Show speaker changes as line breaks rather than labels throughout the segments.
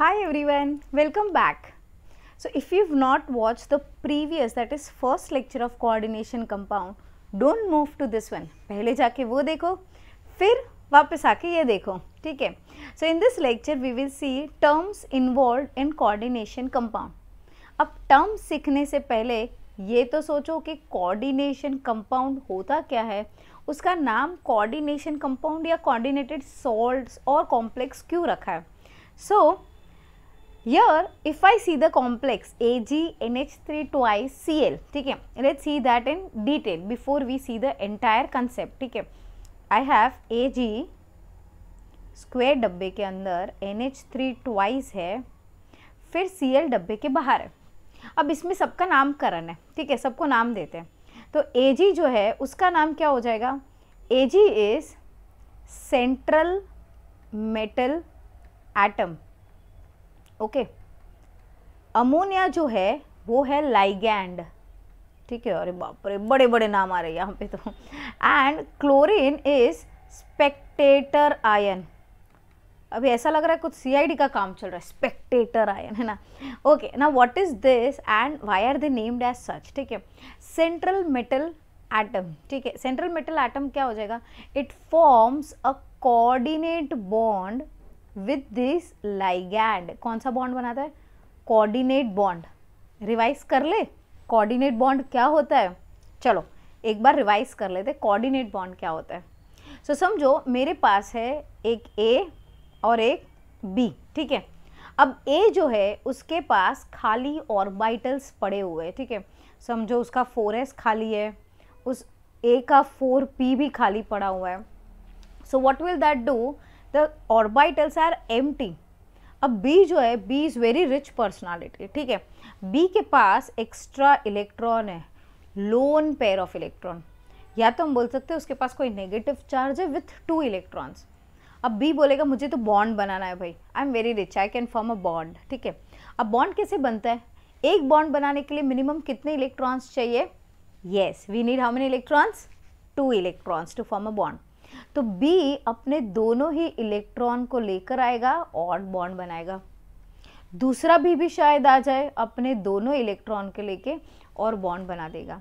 Hi everyone, welcome back. So if you've not watched the previous that is first lecture of coordination compound, don't move to this one. पहले जाके वो देखो फिर वापस आके ये देखो ठीक है so in this lecture we will see terms involve in coordination compound अब टर्म सीखने से पहले ये तो सोचो कि कोऑर्डिनेशन कंपाउंड होता क्या है उसका नाम कोऑर्डिनेशन कंपाउंड या कोऑर्डिनेटेड सॉल्ट्स और कॉम्प्लेक्स क्यों रखा है सो so, Here, if I see the complex ag nh3 AgNH3 cl okay let's see that in detail before we see the entire concept. okay I have Ag square डब्बे ke अंदर NH3 twice hai fir Cl डब्बे के बाहर है अब इसमें सबका नामकरण है ठीक है sabko naam dete हैं तो Ag jo hai uska naam kya ho jayega Ag is central metal atom okay ammonia जो है वो है लाइगैंड ठीक है अरे बाप रे बड़े बड़े नाम आ रहे हैं यहाँ पे तो and chlorine is spectator ion अभी ऐसा लग रहा है कुछ सीआईडी का काम चल रहा है स्पेक्टेटर आयन है ना ओके ना what is this and why are they named as such ठीक है सेंट्रल मेटल एटम ठीक है सेंट्रल मेटल एटम क्या हो जाएगा it forms a coordinate bond with this ligand कौन सा बॉन्ड बनाता है कोऑर्डिनेट बॉन्ड रिवाइज कर ले कोऑर्डिनेट बॉन्ड क्या होता है चलो एक बार रिवाइज कर लेते कोऑर्डिनेट बॉन्ड क्या होता है सो so, समझो मेरे पास है एक ए और एक बी ठीक है अब ए जो है उसके पास खाली ऑर्बिटल्स पड़े हुए हैं ठीक है समझो उसका फोर एस खाली है उस ए का फोर पी भी खाली पड़ा हुआ है so what will that do the orbitals are um अब बी जो है B is very rich personality ठीक है बी के पास एक्स्ट्रा इलेक्ट्रॉन है लोन पेयर ऑफ इलेक्ट्रॉन या तो हम बोल सकते हैं उसके पास कोई नेगेटिव चार्ज है विथ टू इलेक्ट्रॉन्स अब बी बोलेगा मुझे तो बॉन्ड बनाना है भाई I am very rich I can form a bond ठीक है अब बॉन्ड कैसे बनता है एक बॉन्ड बनाने के लिए मिनिमम कितने इलेक्ट्रॉन्स चाहिए yes we need how many electrons two electrons to form a bond तो बी अपने दोनों ही इलेक्ट्रॉन को लेकर आएगा और बॉन्ड बनाएगा दूसरा भी भी शायद आ जाए अपने दोनों इलेक्ट्रॉन के लेके और बॉन्ड बना देगा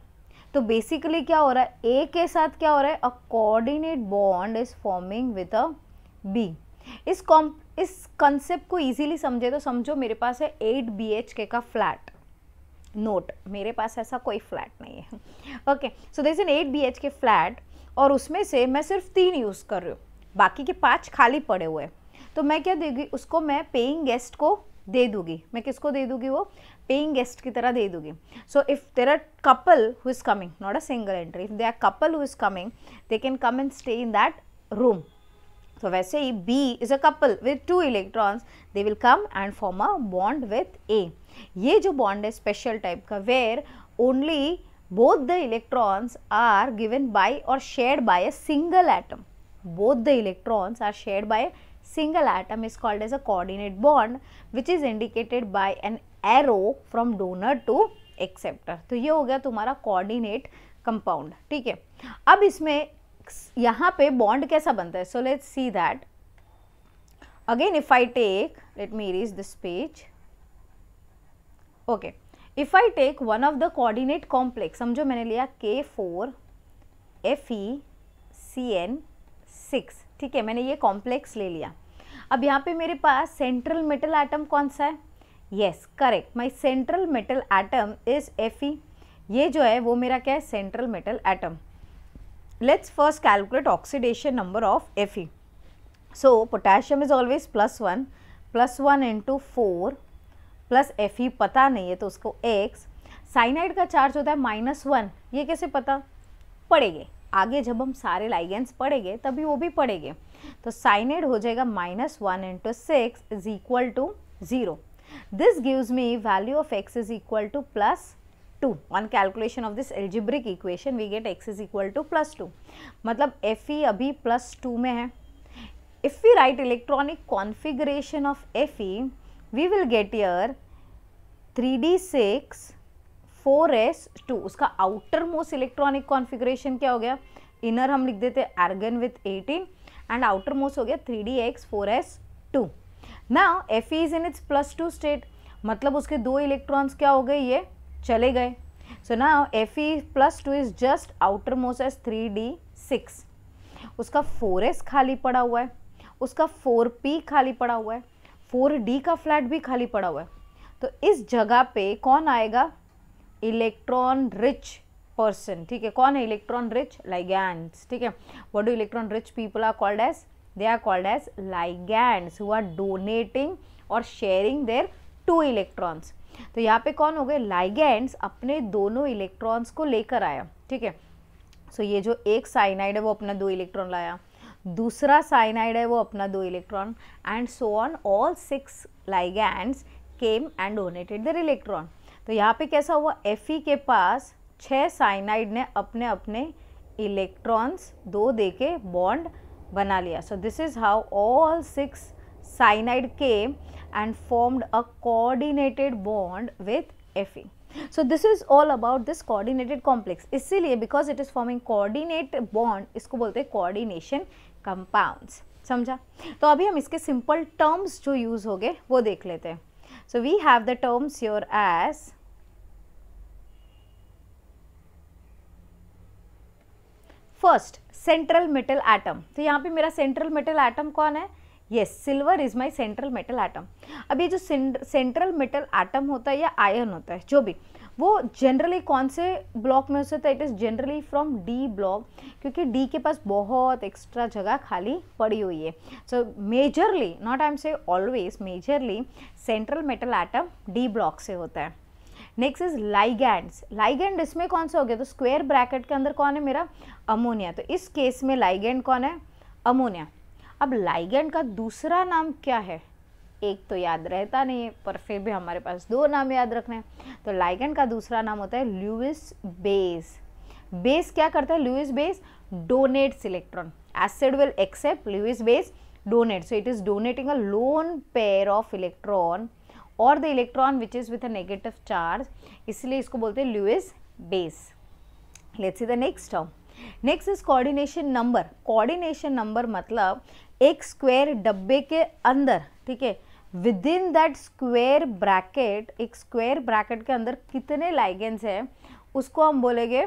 तो बेसिकली क्या हो रहा है ए के साथ क्या हो रहा है a coordinate bond is forming with a B इस कॉम इस कंसेप्ट को इजीली समझे तो समझो मेरे पास है एट बी एच के का फ्लैट नोट मेरे पास ऐसा कोई फ्लैट नहीं है okay so this in eight B H K flat और उसमें से मैं सिर्फ तीन यूज़ कर रही हूँ बाकी के पाँच खाली पड़े हुए हैं तो मैं क्या देगी उसको मैं पेइंग गेस्ट को दे दूँगी मैं किसको दे दूँगी वो पेइंग गेस्ट की तरह दे दूँगी so if there are couple who is coming not a single entry if they are couple who is coming they can come and stay in that room तो वैसे ही B is a couple with two electrons they will come and form a bond with a ये जो बॉन्ड है special type का where only both the electrons are given by or shared by a single atom both the electrons are shared by a single atom is called as a coordinate bond which is indicated by an arrow from donor to acceptor तो ये हो गया तुम्हारा coordinate compound ठीक है अब इसमें यहाँ पे bond कैसा बनता है so let's see that again if I take let me erase this page okay if I take one of the coordinate complex समझो मैंने लिया K four F E C N six ठीक है मैंने ये कॉम्प्लेक्स ले लिया अब यहाँ पे मेरे पास सेंट्रल मेटल एटम कौन सा है yes correct my central metal atom is F E ये जो है वो मेरा क्या है central metal atom let's first calculate oxidation number of F E so potassium is always plus one plus one into four plus F E पता नहीं है तो उसको एक्स साइनाइड का चार्ज होता है माइनस वन ये कैसे पता पड़ेंगे आगे जब हम सारे लाइगेंस पढ़ेंगे तभी वो भी पढ़ेंगे तो साइनाइड हो जाएगा minus one into six is equal to zero this gives me value of X is equal to plus two on calculation of this algebraic equation we get X is equal to plus two मतलब F E e अभी plus two में है if we write electronic configuration of F E we will get here 3d6 4s2 उसका outer most electronic configuration क्या हो गया inner हम लिख देते argon with 18 and outermost हो गया to 4s2 F E is in its plus two state मतलब उसके दो इलेक्ट्रॉन्स क्या हो गए ये चले गए सो ना F E plus two is just outermost as six उसका 4s खाली पड़ा हुआ है उसका 4p खाली पड़ा हुआ है फोर डी का फ्लैट भी खाली पड़ा हुआ है तो इस जगह पे कौन आएगा इलेक्ट्रॉन रिच पर्सन ठीक है कौन है इलेक्ट्रॉन रिच लाइगैंड्स ठीक है what do electron rich people are called as they are called as ligands who are donating और शेयरिंग देयर टू इलेक्ट्रॉन्स तो यहाँ पे कौन हो गए लाइगैंड्स अपने दोनों इलेक्ट्रॉन्स को लेकर आया ठीक है सो ये जो एक साइनाइड है वो अपना दो इलेक्ट्रॉन लाया दूसरा साइनाइड है वो अपना दो electron and so on all six ligand came and donated their electron तो यहाँ पे कैसा हुआ एफ के पास छः साइनाइड ने अपने अपने इलेक्ट्रॉन्स दो देके बॉन्ड बना लिया so this is how all six cyanide came and formed a coordinated bond with F so this is all about this coordinated complex इसीलिए because it is forming coordinate bond इसको बोलते हैं coordination compound समझा तो अभी हम इसके simple terms जो यूज़ हो गए वो देख लेते हैं so we have the terms your S first central metal atom तो यहाँ पे मेरा सेंट्रल मेटल एटम कौन है yes silver is my central metal atom अब ये जो सेंट्रल मेटल एटम होता है या आयन होता है जो भी वो जनरली कौन से ब्लॉक में होता सकता है it is generally from D block क्योंकि डी के पास बहुत एक्स्ट्रा जगह खाली पड़ी हुई है so majorly not I am say always majorly central metal atom D block से होता है नेक्स्ट इज लाइगैंड्स लाइगैंड इसमें कौन सा हो गया तो स्क्वेयर ब्रैकेट के अंदर कौन है मेरा अमोनिया तो इस केस में लाइगेंड कौन है अमोनिया अब लाइगेंड का दूसरा नाम क्या है एक तो याद रहता नहीं है पर फिर भी हमारे पास दो नाम याद रखने हैं तो लाइगन का दूसरा नाम होता है लुइस बेस बेस क्या करता है Lewis base donates electron acid will accept Lewis base donate so it is donating a lone pair of electron और the electron which is with a negative charge इसलिए इसको बोलते हैं Lewis base let's see the next term next is coordination number coordination number मतलब एक square डब्बे के अंदर ठीक है within that square bracket एक स्क्वेयर ब्रैकेट के अंदर कितने लाइगेंस हैं उसको हम बोलेंगे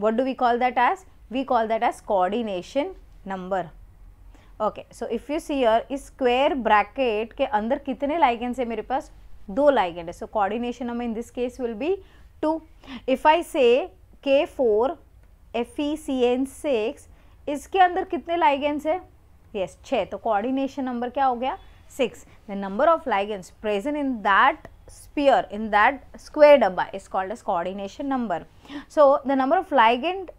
what do we call that as we call that as coordination number okay so if you see here इस स्क्वेयर ब्रैकेट के अंदर कितने लाइगेंस है मेरे पास दो लाइगेंड है so coordination number in this case will be two if I say K four F E C N six इसके अंदर कितने लाइगेंस है यस yes, छः तो कॉर्डिनेशन नंबर क्या हो गया six. The number of ligands present in that sphere, in that square dabba is called as coordination number. So, the number of ligand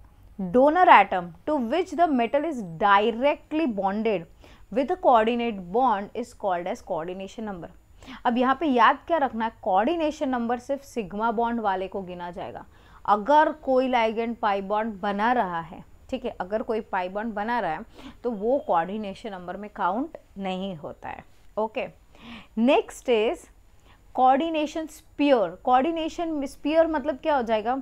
donor atom to which the metal is directly bonded with a coordinate bond is called as coordination number. अब यहाँ पे याद क्या रखना है coordination number सिर्फ sigma bond वाले को गिना जाएगा अगर कोई लाइगेंड पाई बॉन्ड बना रहा है ठीक है अगर कोई पाई बॉन्ड बना रहा है तो वो कोऑर्डिनेशन नंबर में काउंट नहीं होता है okay next is coordination sphere coordination sphere मतलब क्या हो जाएगा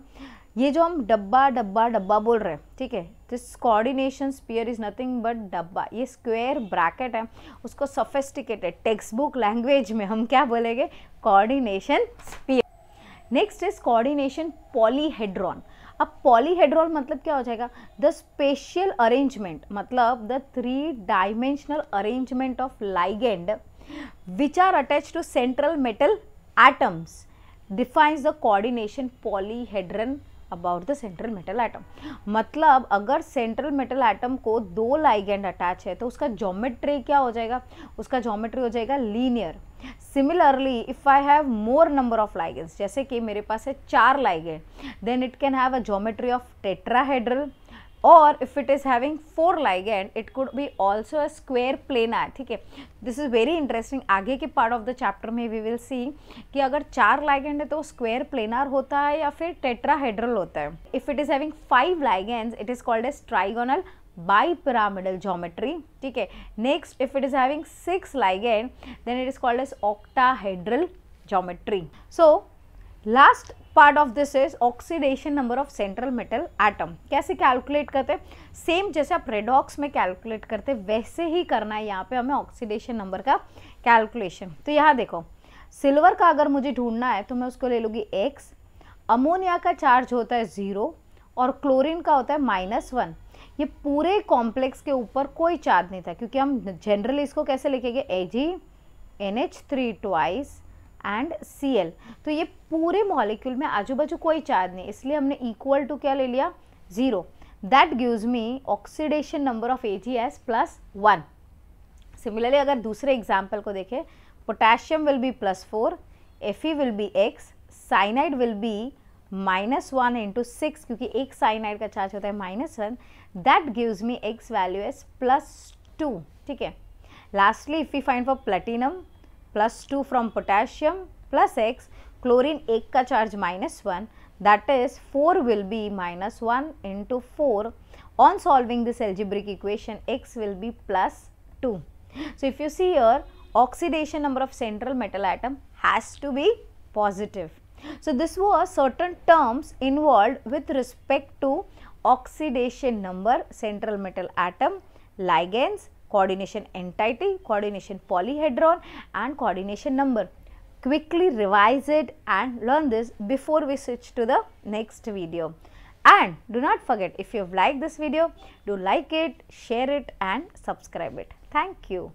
ये जो हम डब्बा डब्बा डब्बा बोल रहे हैं ठीक है this coordination sphere is nothing but डब्बा ये स्क्वेयर ब्रैकेट है उसको सोफेस्टिकेटेड टेक्स्ट बुक लैंग्वेज में हम क्या बोलेंगे coordination sphere next is coordination polyhedron अब पॉलीहेड्रॉल मतलब क्या हो जाएगा द स्पेशियल अरेंजमेंट मतलब the three dimensional arrangement of ligand which are attach to central metal atoms defines the coordination polyhedron about the central metal atom मतलब अगर central metal atom को दो लाइगेंड अटैच है तो उसका जोमेट्री क्या हो जाएगा उसका जोमेट्री हो जाएगा linear similarly if I have more number of ligands जैसे कि मेरे पास है चार ligand then it can have a geometry of tetrahedral और if it is having four ligand it could be also a square planar ठीक है this is very interesting आगे के पार्ट ऑफ द चैप्टर में we will see कि अगर चार लाइग एंड है तो स्क्वेयर प्लेनर होता है या फिर टेट्राहेड्रल होता है if it is having five ligand it is called as trigonal bipyramidal geometry ठीक है next if it is having six ligand then it is called as octahedral geometry so last part of this is oxidation number of central metal atom कैसे calculate करते हैं same जैसे आप redox में calculate करते वैसे ही करना है यहाँ पे हमें ऑक्सीडेशन नंबर का कैलकुलेशन तो यहाँ देखो सिल्वर का अगर मुझे ढूंढना है तो मैं उसको ले लूँगी एक्स अमोनिया का चार्ज होता है ज़ीरो और क्लोरीन का होता है माइनस वन ये पूरे कॉम्प्लेक्स के ऊपर कोई चार्ज नहीं था क्योंकि हम जनरली इसको कैसे लिखेंगे A G N H three twice and C L तो ये पूरे मॉलिक्यूल में आजू बाजू कोई चार्ज नहीं इसलिए हमने इक्वल टू क्या ले लिया zero that gives me oxidation number of A G as plus one similarly अगर दूसरे एग्जाम्पल को देखें potassium will be plus four F E will be X cyanide will be minus one into six क्योंकि एक cyanide का charge होता है minus one that gives me X value as plus two ठीक है lastly if you find for platinum plus 2 from potassium plus x, chlorine egg ka charge minus 1 that is 4 will be minus 1 into 4 on solving this algebraic equation x will be plus 2. So, if you see here oxidation number of central metal atom has to be positive. So, this was certain terms involved with respect to oxidation number, central metal atom, ligands, coordination entity, coordination polyhedron and coordination number. Quickly revise it and learn this before we switch to the next video. And do not forget if you have liked this video, do like it, share it and subscribe it. Thank you.